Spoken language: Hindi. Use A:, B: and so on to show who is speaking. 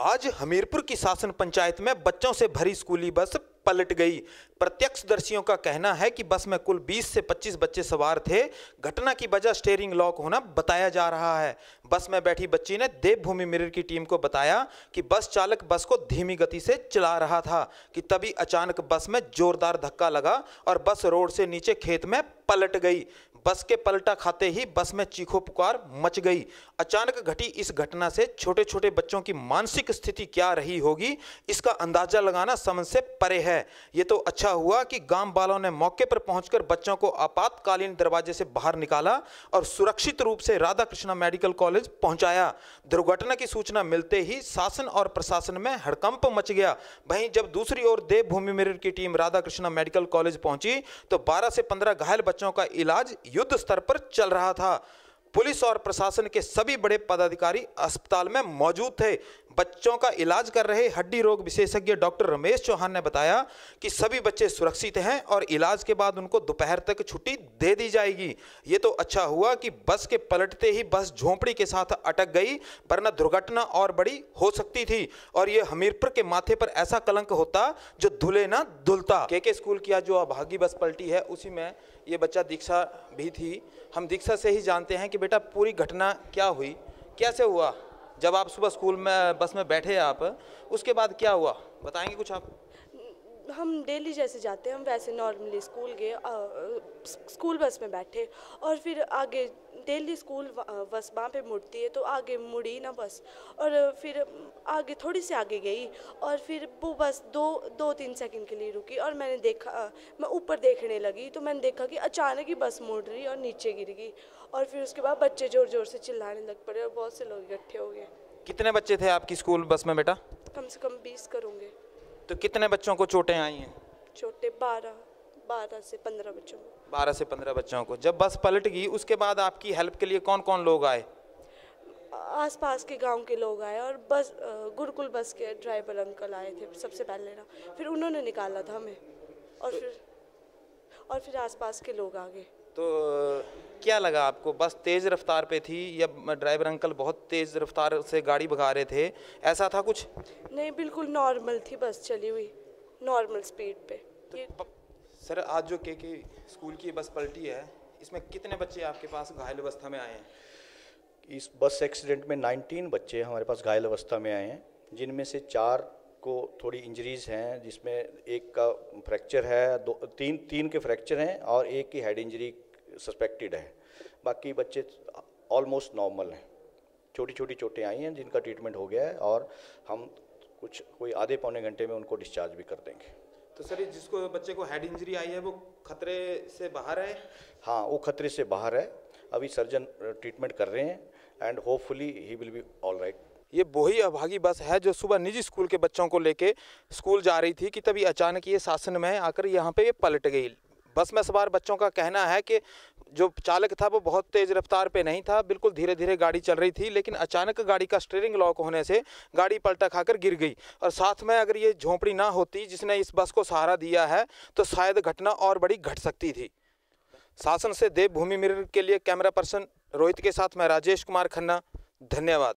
A: आज हमीरपुर की शासन पंचायत में बच्चों से भरी स्कूली बस पलट गई प्रत्यक्षदर्शियों का कहना है कि बस में कुल 20 से 25 बच्चे सवार थे घटना की वजह स्टेयरिंग लॉक होना बताया जा रहा है बस में बैठी बच्ची ने देवभूमि मिरर की टीम को बताया कि बस चालक बस को धीमी गति से चला रहा था कि तभी अचानक बस में जोरदार धक्का लगा और बस रोड से नीचे खेत में पलट गई बस के पलटा खाते ही बस में चीखो पुकार मच गई अचानक घटी इस घटना से छोटे छोटे बच्चों की मानसिक स्थिति क्या रही होगी इसका अंदाजा लगाना समझ से परे है है ये तो अच्छा हुआ कि गांव वालों ने मौके पर पहुंचकर बच्चों को आपातकालीन दरवाजे से बाहर निकाला और सुरक्षित रूप से राधा कृष्णा मेडिकल कॉलेज पहुंचाया दुर्घटना की सूचना मिलते ही शासन और प्रशासन में हड़कंप मच गया वहीं जब दूसरी ओर देवभूमि मिरर की team Radha Krishna medical college पहुंची तो बारह से पंद्रह घायल बच्चों का इलाज युद्ध स्तर पर चल रहा था पुलिस और प्रशासन के सभी बड़े पदाधिकारी अस्पताल में मौजूद थे बच्चों का इलाज कर रहे हड्डी रोग विशेषज्ञ डॉक्टर रमेश चौहान ने बताया कि सभी बच्चे सुरक्षित हैं और इलाज के बाद उनको दोपहर तक छुट्टी दे दी जाएगी ये तो अच्छा हुआ कि बस के पलटते ही बस झोंपड़ी के साथ अटक गई वरना दुर्घटना और बड़ी हो सकती थी और ये हमीरपुर के माथे पर ऐसा कलंक होता जो धुले ना धुलता के के स्कूल की आज जो अभागी बस पलटी है उसी में ये बच्चा दीक्षा भी थी हम दीक्षा से ही जानते हैं कि बेटा पूरी घटना क्या हुई कैसे हुआ जब आप सुबह स्कूल में बस में बैठे आप उसके बाद क्या हुआ बताएंगे कुछ आप
B: हम डेली जैसे जाते हैं हम वैसे नॉर्मली स्कूल गए स्कूल बस में बैठे और फिर आगे डेली स्कूल बस वहाँ पे मुड़ती है तो आगे मुड़ी ना बस और फिर आगे थोड़ी सी आगे गई और फिर वो बस दो दो तीन सेकंड के लिए रुकी और मैंने देखा मैं ऊपर देखने लगी तो मैंने देखा कि अचानक ही बस मुड़ रही और नीचे गिर गई और फिर उसके बाद बच्चे ज़ोर ज़ोर से चिल्लाने लग पड़े और बहुत से लोग इकट्ठे हो गए
A: कितने बच्चे थे आपकी स्कूल बस में बेटा
B: कम से कम बीस करूँगी
A: तो कितने बच्चों को चोटें आई हैं
B: छोटे बारह बारह से पंद्रह बच्चों को
A: बारह से पंद्रह बच्चों को जब बस पलट गई उसके बाद आपकी हेल्प के लिए कौन कौन लोग आए
B: आसपास के गांव के लोग आए और बस गुरुकुल बस के ड्राइवर अंकल आए थे सबसे पहले ना फिर उन्होंने निकाला था हमें और फिर और फिर आसपास के लोग आ गए
A: तो क्या लगा आपको बस तेज़ रफ्तार पे थी या ड्राइवर अंकल बहुत तेज़ रफ्तार से गाड़ी भगा रहे थे ऐसा था कुछ
B: नहीं बिल्कुल नॉर्मल थी बस चली हुई नॉर्मल स्पीड पे तो
A: सर आज जो के के स्कूल की बस पलटी है इसमें कितने बच्चे आपके पास घायल अवस्था में आए हैं
C: इस बस एक्सीडेंट में 19 बच्चे हमारे पास घायल अवस्था में आए हैं जिनमें से चार को थोड़ी इंजरीज हैं जिसमें एक का फ्रैक्चर है दो तीन तीन के फ्रैक्चर हैं और एक की हेड इंजरी सस्पेक्टेड है बाकी बच्चे ऑलमोस्ट नॉर्मल हैं छोटी छोटी चोटें आई हैं जिनका ट्रीटमेंट हो गया है और हम कुछ कोई आधे पौने घंटे में उनको डिस्चार्ज भी कर देंगे
A: तो सर जिसको बच्चे को
C: हेड इंजरी आई है वो खतरे से बाहर है हाँ वो खतरे से बाहर है अभी सर्जन ट्रीटमेंट कर रहे हैं and hopefully he will be all right ये वही अभागी बस
A: है जो सुबह निजी स्कूल के बच्चों को लेके स्कूल जा रही थी कि तभी अचानक ये शासन में आकर यहाँ पे ये पलट गई बस में सवार बच्चों का कहना है कि जो चालक था वो बहुत तेज़ रफ्तार पे नहीं था बिल्कुल धीरे धीरे गाड़ी चल रही थी लेकिन अचानक गाड़ी का स्टेयरिंग लॉक होने से गाड़ी पलटा खाकर गिर गई और साथ में अगर ये झोंपड़ी ना होती जिसने इस बस को सहारा दिया है तो शायद घटना और बड़ी घट सकती थी शासन से देवभूमि मिरर के लिए कैमरा पर्सन रोहित के साथ मैं राजेश कुमार खन्ना धन्यवाद